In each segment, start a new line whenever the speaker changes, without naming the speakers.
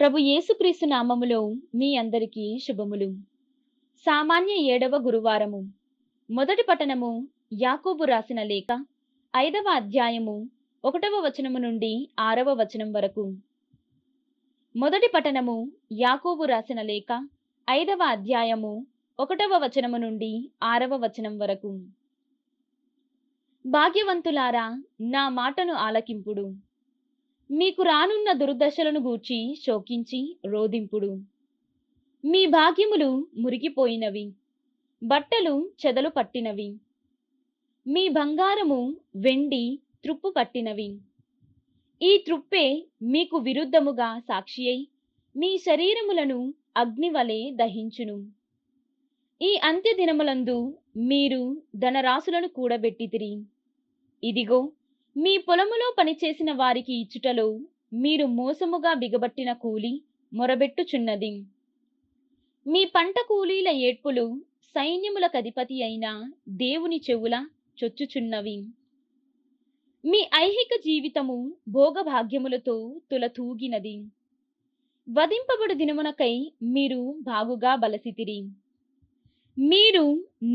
ప్రభు యేసుక్రీస్తు నామములో మీ అందరికీ శుభములు సామాన్య ఏడవ గురువారము మొదటి పట్టణము యాకోబు రాసిన లేఖ ఐదవ అధ్యాయము ఒకటవ వచనము నుండి ఆరవ వచనం వరకు మొదటి పట్టణము యాకోబు రాసిన లేఖ ఐదవ అధ్యాయము ఒకటవ వచనము నుండి ఆరవ వచనం వరకు భాగ్యవంతులారా నా మాటను ఆలకింపుడు మీకు రానున్న దుర్దశలను గూర్చి శోకించి రోధింపుడు మీ భాగ్యములు మురిగిపోయినవి బట్టలు చెదలు పట్టినవి మీ బంగారము వెండి తృప్పు పట్టినవి ఈ తృప్పే మీకు విరుద్ధముగా సాక్షి అయి మీ శరీరములను అగ్నివలే దహించును ఈ అంత్య దినములందు మీరు ధనరాశులను కూడబెట్టితిరి ఇదిగో మీ పొలములో పనిచేసిన వారికి ఇచ్చుటలో మీరు మోసముగా బిగబట్టిన కూలి మొరబెట్టుచున్నది మీ పంట కూలీల ఏడ్పులు అధిపతి అయిన దేవుని చెవుల చొచ్చుచున్నవి మీ ఐహిక జీవితము భోగభాగ్యములతో తులతూగినది వధింపబడు దినమునకై మీరు బాగుగా బలసితిరి మీరు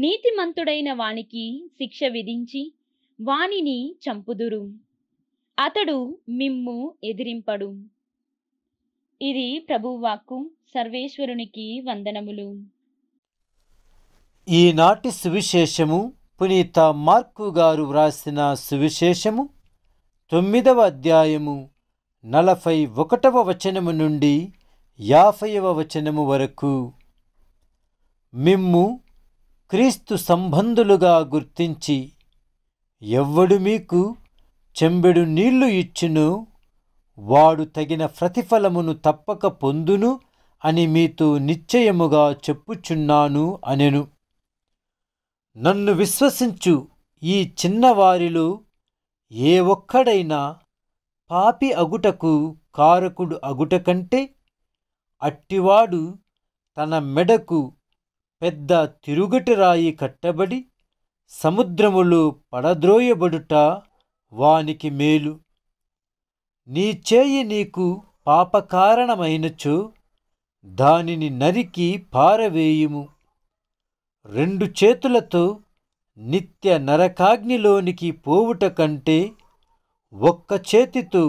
నీతిమంతుడైన వానికి శిక్ష విధించి వానిని చంపుదురు అతడు మిమ్ము ఎదిరింపడు ఇది ప్రభువాక్కు సర్వేశ్వరునికి వందనములు
ఈనాటి సువిశేషము పునీత మార్కు గారు వ్రాసిన సువిశేషము తొమ్మిదవ అధ్యాయము నలభై ఒకటవ వచనము నుండి యాభైవ వచనము వరకు మిమ్ము క్రీస్తు సంబంధులుగా గుర్తించి ఎవ్వడు మీకు చెంబెడు నీళ్లు ఇచ్చును వాడు తగిన ప్రతిఫలమును తప్పక పొందును అని మీతో నిశ్చయముగా చెప్పుచున్నాను అనెను నన్ను విశ్వసించు ఈ చిన్నవారిలో ఏ ఒక్కడైనా పాపి అగుటకు కారకుడు అగుట కంటే అట్టివాడు తన మెడకు పెద్ద తిరుగటిరాయి కట్టబడి సముద్రములు పడద్రోయబడుట వానికి మేలు నీ చేయి నీకు పాపకారణమైనచో దానిని నరికి పారవేయుము రెండు చేతులతో నిత్య నరకాగ్నిలోనికి పోవుట కంటే ఒక్క చేతితో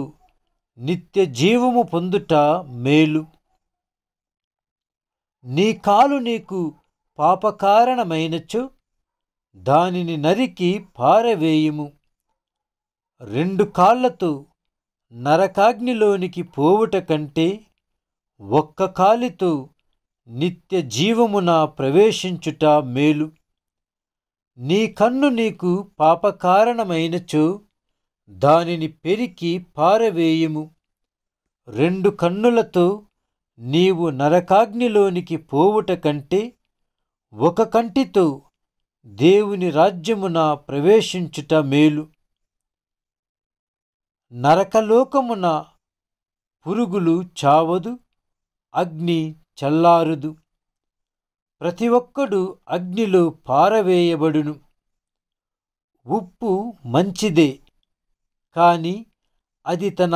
నిత్య జీవము పొందుట మేలు నీ కాలు నీకు పాపకారణమైనచో దానిని నరికి పారవేయుము రెండు కాళ్లతో నరకాగ్నిలోనికి పోవుట కంటే ఒక్క కాలితో నిత్య జీవమున ప్రవేశించుట మేలు నీ కన్ను నీకు పాపకారణమైనచో దానిని పెరికి పారవేయుము రెండు కన్నులతో నీవు నరకాగ్నిలోనికి పోవుట కంటే ఒక కంటితో దేవుని రాజ్యమున ప్రవేశించుట మేలు నరకలోకమున పురుగులు చావదు అగ్ని చల్లారుదు ప్రతి ఒక్కడు అగ్నిలో పారవేయబడును ఉప్పు మంచిదే కాని అది తన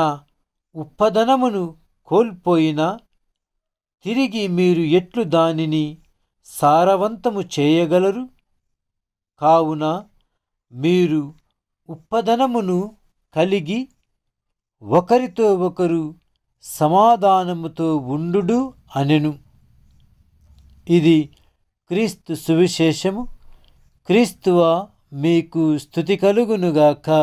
ఉప్పదనమును కోల్పోయినా తిరిగి మీరు ఎట్లు దానిని సారవంతము చేయగలరు కావున మీరు ఉప్పదనమును కలిగి ఒకరితో ఒకరు సమాధానముతో ఉండు అనెను ఇది క్రీస్తు సువిశేషము క్రీస్తువ మీకు స్థుతి కలుగునుగాక